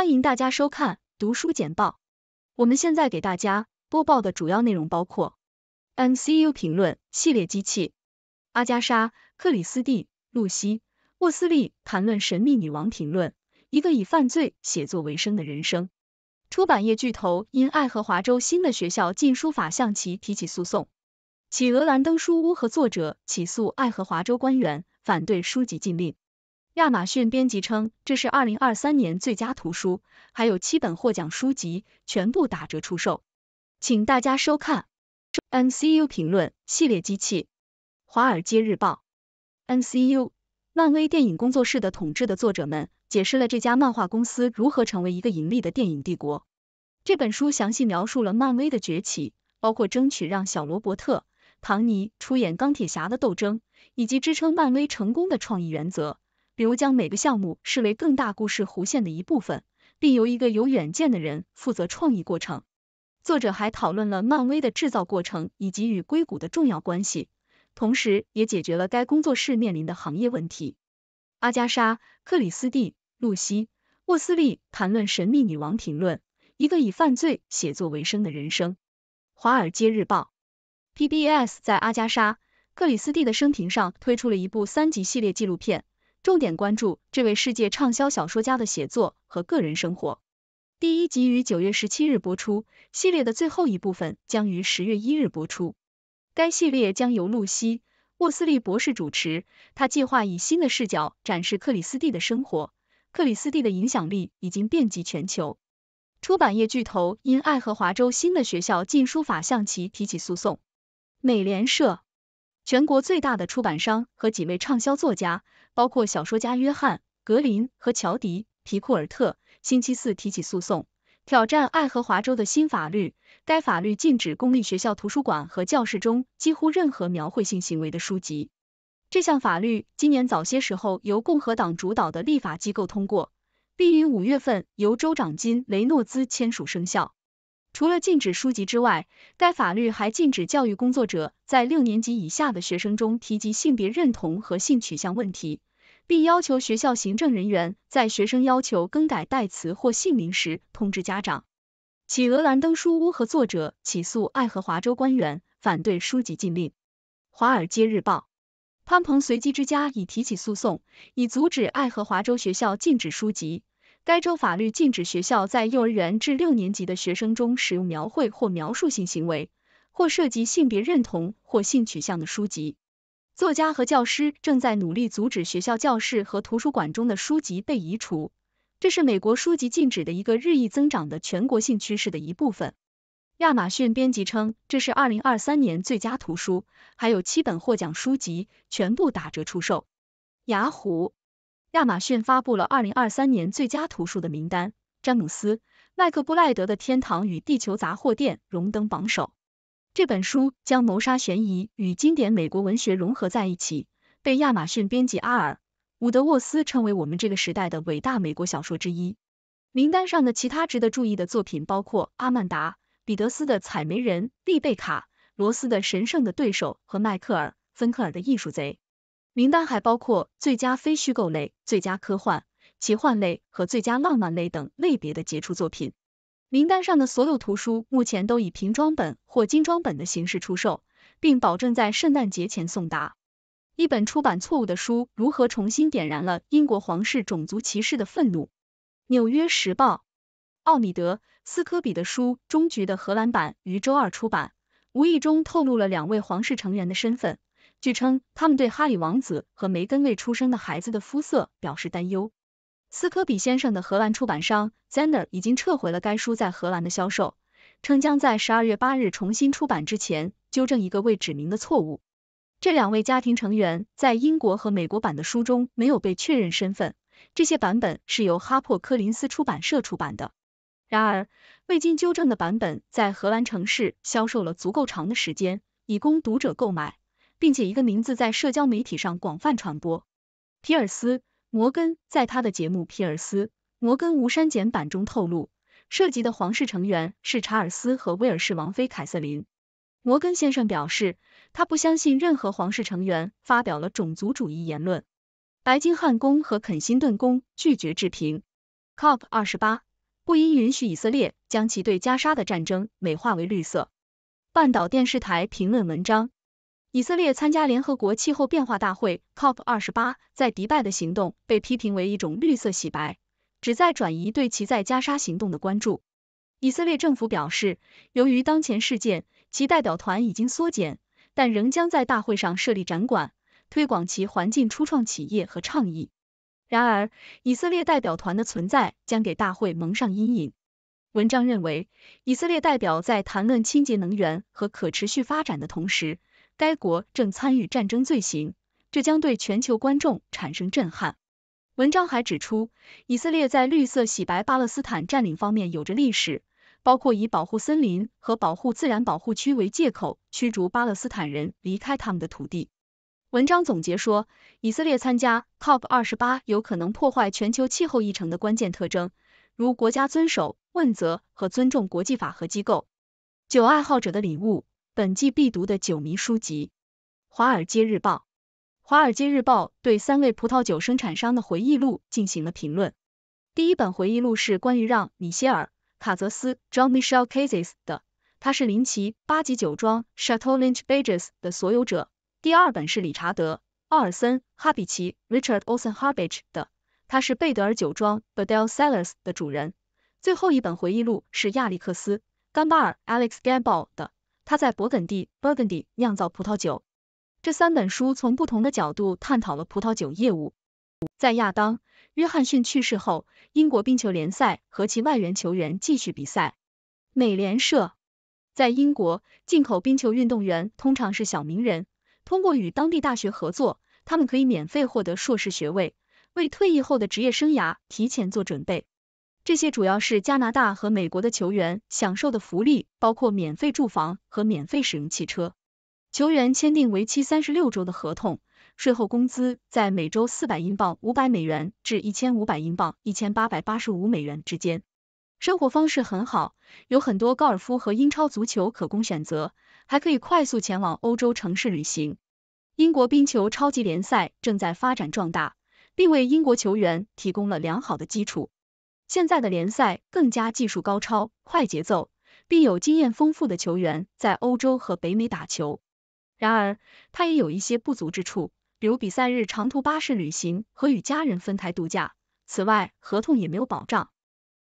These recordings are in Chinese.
欢迎大家收看读书简报。我们现在给大家播报的主要内容包括 MCU 评论系列机器，阿加莎、克里斯蒂、露西、沃斯利谈论《神秘女王》评论，一个以犯罪写作为生的人生。出版业巨头因爱荷华州新的学校禁书法向其提起诉讼。企鹅兰登书屋和作者起诉爱荷华州官员反对书籍禁令。亚马逊编辑称，这是二零二三年最佳图书，还有七本获奖书籍全部打折出售，请大家收看。m C U 评论系列机器，《华尔街日报》m C U，漫威电影工作室的统治的作者们解释了这家漫画公司如何成为一个盈利的电影帝国。这本书详细描述了漫威的崛起，包括争取让小罗伯特·唐尼出演钢铁侠的斗争，以及支撑漫威成功的创意原则。比如将每个项目视为更大故事弧线的一部分，并由一个有远见的人负责创意过程。作者还讨论了漫威的制造过程以及与硅谷的重要关系，同时也解决了该工作室面临的行业问题。阿加莎·克里斯蒂·露西·沃斯利谈论《神秘女王》评论一个以犯罪写作为生的人生。《华尔街日报》PBS 在阿加莎·克里斯蒂的生平上推出了一部三集系列纪录片。重点关注这位世界畅销小说家的写作和个人生活。第一集于九月十七日播出，系列的最后一部分将于十月一日播出。该系列将由露西·沃斯利博士主持，他计划以新的视角展示克里斯蒂的生活。克里斯蒂的影响力已经遍及全球。出版业巨头因爱荷华州新的学校禁书法象棋提起诉讼。美联社。全国最大的出版商和几位畅销作家，包括小说家约翰·格林和乔迪·皮库尔特，星期四提起诉讼，挑战爱荷华州的新法律。该法律禁止公立学校图书馆和教室中几乎任何描绘性行为的书籍。这项法律今年早些时候由共和党主导的立法机构通过，并于五月份由州长金·雷诺兹签署生效。除了禁止书籍之外，该法律还禁止教育工作者在六年级以下的学生中提及性别认同和性取向问题，并要求学校行政人员在学生要求更改代词或姓名时通知家长。企鹅兰登书屋和作者起诉爱荷华州官员反对书籍禁令。华尔街日报，潘鹏随机之家已提起诉讼，以阻止爱荷华州学校禁止书籍。该州法律禁止学校在幼儿园至六年级的学生中使用描绘或描述性行为，或涉及性别认同或性取向的书籍。作家和教师正在努力阻止学校教室和图书馆中的书籍被移除，这是美国书籍禁止的一个日益增长的全国性趋势的一部分。亚马逊编辑称，这是二零二三年最佳图书，还有七本获奖书籍，全部打折出售。雅虎。亚马逊发布了二零二三年最佳图书的名单，詹姆斯·麦克布赖德的《天堂与地球杂货店》荣登榜首。这本书将谋杀悬疑与经典美国文学融合在一起，被亚马逊编辑阿尔·伍德沃斯称为我们这个时代的伟大美国小说之一。名单上的其他值得注意的作品包括阿曼达·彼得斯的《采煤人》，丽贝卡·罗斯的《神圣的对手》和迈克尔·芬克尔的艺术贼。名单还包括最佳非虚构类、最佳科幻、奇幻类和最佳浪漫类等类别的杰出作品。名单上的所有图书目前都以平装本或精装本的形式出售，并保证在圣诞节前送达。一本出版错误的书如何重新点燃了英国皇室种族歧视的愤怒？《纽约时报》奥米德·斯科比的书《终局》的荷兰版于周二出版，无意中透露了两位皇室成员的身份。据称，他们对哈里王子和梅根未出生的孩子的肤色表示担忧。斯科比先生的荷兰出版商 Zender 已经撤回了该书在荷兰的销售，称将在十二月八日重新出版之前纠正一个未指明的错误。这两位家庭成员在英国和美国版的书中没有被确认身份。这些版本是由哈珀柯林斯出版社出版的。然而，未经纠正的版本在荷兰城市销售了足够长的时间，以供读者购买。并且一个名字在社交媒体上广泛传播。皮尔斯·摩根在他的节目《皮尔斯·摩根无删减版》中透露，涉及的皇室成员是查尔斯和威尔士王妃凯瑟琳。摩根先生表示，他不相信任何皇室成员发表了种族主义言论。白金汉宫和肯辛顿宫拒绝置评。COP 二十八不应允许以色列将其对加沙的战争美化为绿色。半岛电视台评论文章。以色列参加联合国气候变化大会 （COP 二十八）在迪拜的行动被批评为一种绿色洗白，旨在转移对其在加沙行动的关注。以色列政府表示，由于当前事件，其代表团已经缩减，但仍将在大会上设立展馆，推广其环境初创企业和倡议。然而，以色列代表团的存在将给大会蒙上阴影。文章认为，以色列代表在谈论清洁能源和可持续发展的同时，该国正参与战争罪行，这将对全球观众产生震撼。文章还指出，以色列在绿色洗白巴勒斯坦占领方面有着历史，包括以保护森林和保护自然保护区为借口驱逐巴勒斯坦人离开他们的土地。文章总结说，以色列参加 COP 二十八有可能破坏全球气候议程的关键特征，如国家遵守问责和尊重国际法和机构。九爱好者的礼物。本季必读的酒迷书籍，《华尔街日报》。《华尔街日报》对三位葡萄酒生产商的回忆录进行了评论。第一本回忆录是关于让·米歇尔·卡泽斯 j o h n Michel Cases） 的，他是林奇八级酒庄 （Chateau Lynch Bages） 的所有者。第二本是理查德·奥尔森·哈比奇 （Richard Olson Harbich） 的，他是贝德尔酒庄 b e d e l Cellars） 的主人。最后一本回忆录是亚历克斯·甘巴尔 （Alex g a m b o l 的。他在勃艮第 （Burgundy） 酿造葡萄酒。这三本书从不同的角度探讨了葡萄酒业务。在亚当·约翰逊去世后，英国冰球联赛和其外援球员继续比赛。美联社。在英国，进口冰球运动员通常是小名人。通过与当地大学合作，他们可以免费获得硕士学位，为退役后的职业生涯提前做准备。这些主要是加拿大和美国的球员享受的福利，包括免费住房和免费使用汽车。球员签订为期三十六周的合同，税后工资在每周四百英镑、五百美元至一千五百英镑、一千八百八十五美元之间。生活方式很好，有很多高尔夫和英超足球可供选择，还可以快速前往欧洲城市旅行。英国冰球超级联赛正在发展壮大，并为英国球员提供了良好的基础。现在的联赛更加技术高超、快节奏，并有经验丰富的球员在欧洲和北美打球。然而，它也有一些不足之处，比如比赛日长途巴士旅行和与家人分开度假。此外，合同也没有保障。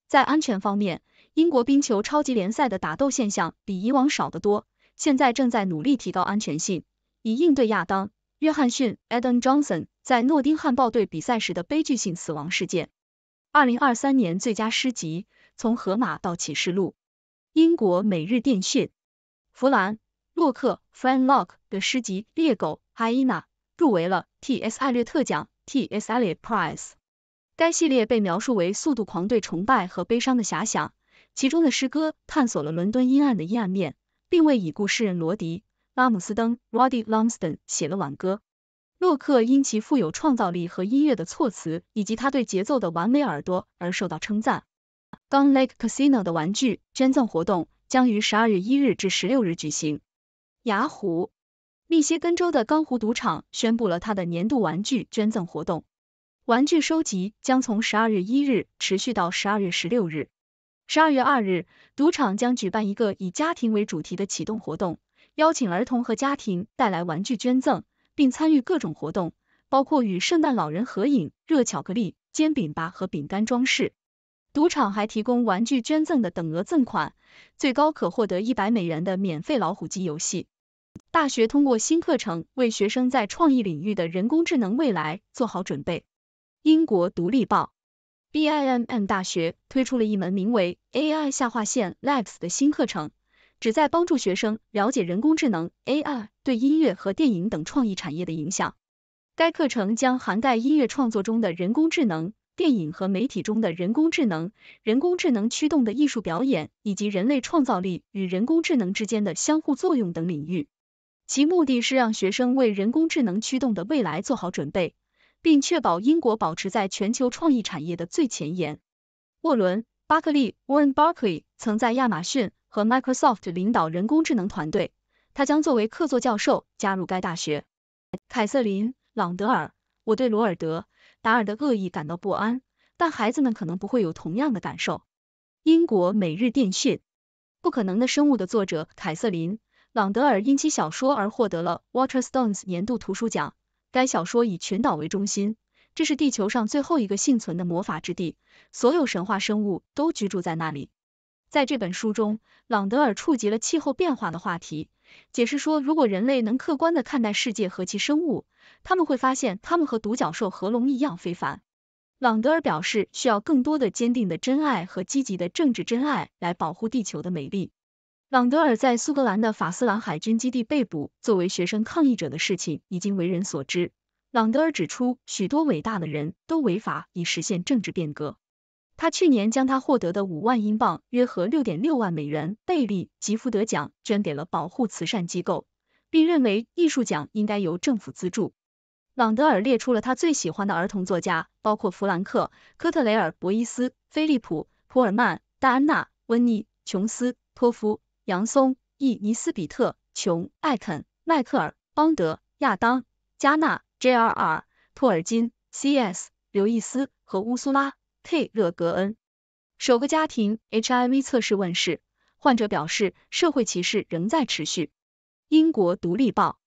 在安全方面，英国冰球超级联赛的打斗现象比以往少得多。现在正在努力提高安全性，以应对亚当·约翰逊 （Adam Johnson） 在诺丁汉暴队比赛时的悲剧性死亡事件。二零二三年最佳诗集《从荷马到启示录》，英国每日电讯弗兰洛克 （Frank Lock） 的诗集《猎狗》（Hyena） 入围了 T. S. 艾略特奖 （T. S. Eliot Prize）。该系列被描述为“速度狂对崇拜和悲伤的遐想”，其中的诗歌探索了伦敦阴暗的阴暗面，并为已故诗人罗迪·拉姆斯登 r o d y Lumsden） 写了挽歌。洛克因其富有创造力和音乐的措辞，以及他对节奏的完美耳朵而受到称赞。Gun Lake Casino 的玩具捐赠活动将于十二月一日至十六日举行。雅虎，密歇根州的钢湖赌场宣布了他的年度玩具捐赠活动。玩具收集将从十二月一日持续到十二月十六日。十二月二日，赌场将举办一个以家庭为主题的启动活动，邀请儿童和家庭带来玩具捐赠。并参与各种活动，包括与圣诞老人合影、热巧克力、煎饼吧和饼干装饰。赌场还提供玩具捐赠的等额赠款，最高可获得一百美元的免费老虎机游戏。大学通过新课程为学生在创意领域的人工智能未来做好准备。英国独立报，BIMM 大学推出了一门名为 AI 下划线 Labs 的新课程。旨在帮助学生了解人工智能 （AI） 对音乐和电影等创意产业的影响。该课程将涵盖音乐创作中的人工智能、电影和媒体中的人工智能、人工智能驱动的艺术表演以及人类创造力与人工智能之间的相互作用等领域。其目的是让学生为人工智能驱动的未来做好准备，并确保英国保持在全球创意产业的最前沿。沃伦·巴克利 （Warren Barclay） 曾在亚马逊。和 Microsoft 领导人工智能团队，他将作为客座教授加入该大学。凯瑟琳·朗德尔，我对罗尔德·达尔的恶意感到不安，但孩子们可能不会有同样的感受。英国每日电讯，《不可能的生物》的作者凯瑟琳·朗德尔因其小说而获得了 Waterstones 年度图书奖。该小说以群岛为中心，这是地球上最后一个幸存的魔法之地，所有神话生物都居住在那里。在这本书中，朗德尔触及了气候变化的话题，解释说，如果人类能客观地看待世界和其生物，他们会发现他们和独角兽和龙一样非凡。朗德尔表示，需要更多的坚定的真爱和积极的政治真爱来保护地球的美丽。朗德尔在苏格兰的法斯兰海军基地被捕，作为学生抗议者的事情已经为人所知。朗德尔指出，许多伟大的人都违法以实现政治变革。他去年将他获得的五万英镑（约合六点六万美元）贝利吉福德奖捐给了保护慈善机构，并认为艺术奖应该由政府资助。朗德尔列出了他最喜欢的儿童作家，包括弗兰克·科特雷尔·博伊斯、菲利普·普尔曼、戴安娜·温妮·琼斯、托夫·杨松、伊尼斯比特·琼·艾肯、迈克尔·邦德、亚当·加纳、J.R.R. 托尔金、C.S. 刘易斯和乌苏拉。K· 勒格恩首个家庭 HIV 测试问世，患者表示社会歧视仍在持续。英国独立报：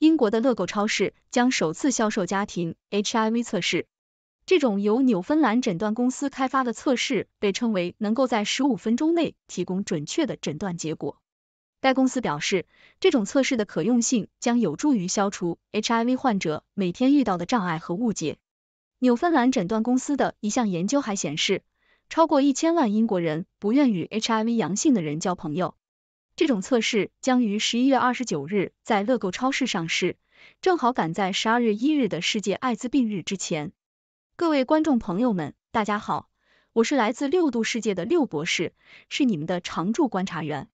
英国的乐购超市将首次销售家庭 HIV 测试。这种由纽芬兰诊断公司开发的测试被称为能够在十五分钟内提供准确的诊断结果。该公司表示，这种测试的可用性将有助于消除 HIV 患者每天遇到的障碍和误解。纽芬兰诊断公司的一项研究还显示，超过一千万英国人不愿与 HIV 阳性的人交朋友。这种测试将于十一月二十九日在乐购超市上市，正好赶在十二月一日的世界艾滋病日之前。各位观众朋友们，大家好，我是来自六度世界的六博士，是你们的常驻观察员。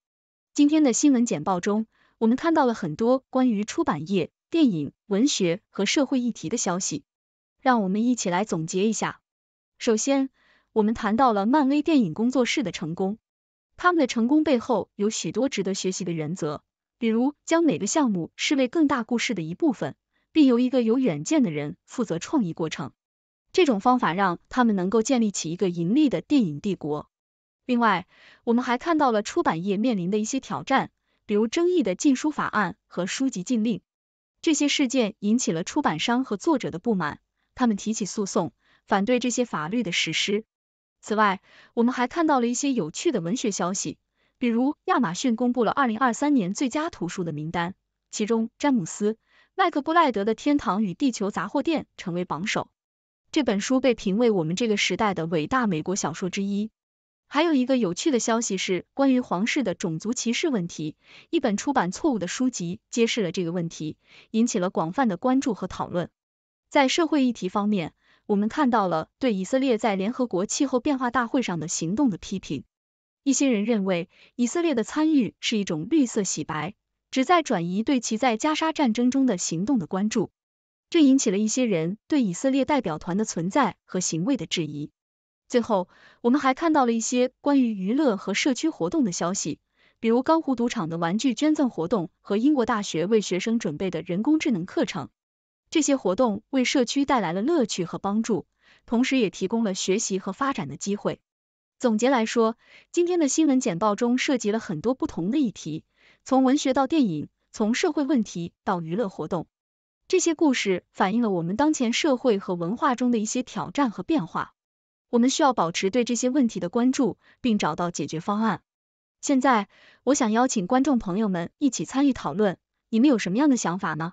今天的新闻简报中，我们看到了很多关于出版业、电影、文学和社会议题的消息。让我们一起来总结一下。首先，我们谈到了漫威电影工作室的成功，他们的成功背后有许多值得学习的原则，比如将每个项目视为更大故事的一部分，并由一个有远见的人负责创意过程。这种方法让他们能够建立起一个盈利的电影帝国。另外，我们还看到了出版业面临的一些挑战，比如争议的禁书法案和书籍禁令，这些事件引起了出版商和作者的不满。他们提起诉讼，反对这些法律的实施。此外，我们还看到了一些有趣的文学消息，比如亚马逊公布了二零二三年最佳图书的名单，其中詹姆斯·麦克布莱德的《天堂与地球杂货店》成为榜首。这本书被评为我们这个时代的伟大美国小说之一。还有一个有趣的消息是关于皇室的种族歧视问题，一本出版错误的书籍揭示了这个问题，引起了广泛的关注和讨论。在社会议题方面，我们看到了对以色列在联合国气候变化大会上的行动的批评。一些人认为，以色列的参与是一种绿色洗白，旨在转移对其在加沙战争中的行动的关注。这引起了一些人对以色列代表团的存在和行为的质疑。最后，我们还看到了一些关于娱乐和社区活动的消息，比如高湖赌场的玩具捐赠活动和英国大学为学生准备的人工智能课程。这些活动为社区带来了乐趣和帮助，同时也提供了学习和发展的机会。总结来说，今天的新闻简报中涉及了很多不同的议题，从文学到电影，从社会问题到娱乐活动。这些故事反映了我们当前社会和文化中的一些挑战和变化。我们需要保持对这些问题的关注，并找到解决方案。现在，我想邀请观众朋友们一起参与讨论，你们有什么样的想法呢？